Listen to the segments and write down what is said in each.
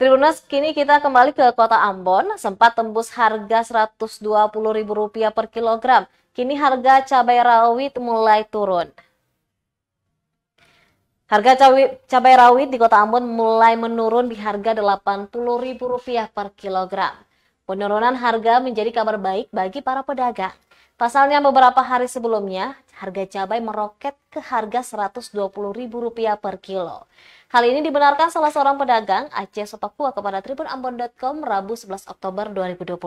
Tribunus, kini kita kembali ke kota Ambon, sempat tembus harga Rp120.000 per kilogram. Kini harga cabai rawit mulai turun. Harga cabai, cabai rawit di kota Ambon mulai menurun di harga Rp80.000 per kilogram. Penurunan harga menjadi kabar baik bagi para pedagang. Pasalnya beberapa hari sebelumnya, harga cabai meroket ke harga Rp120.000 per kilo. Hal ini dibenarkan salah seorang pedagang Aceh Sopakua kepada tribunambon.com Rabu 11 Oktober 2023.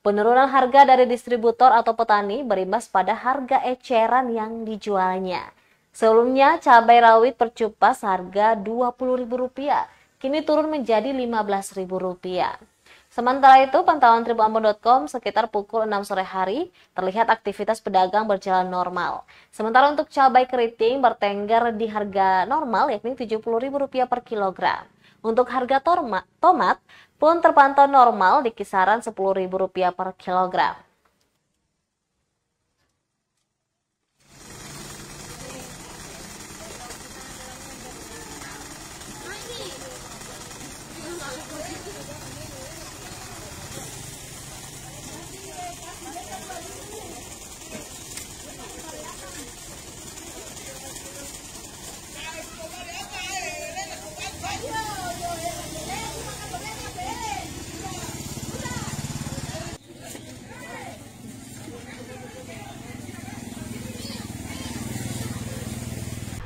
Penurunan harga dari distributor atau petani berimbas pada harga eceran yang dijualnya. Sebelumnya cabai rawit percupas harga Rp20.000, kini turun menjadi Rp15.000. Sementara itu, pantauan tribuampun.com sekitar pukul 6 sore hari terlihat aktivitas pedagang berjalan normal. Sementara untuk cabai keriting bertengger di harga normal yakni Rp70.000 per kilogram. Untuk harga tomat pun terpantau normal di kisaran Rp10.000 per kilogram.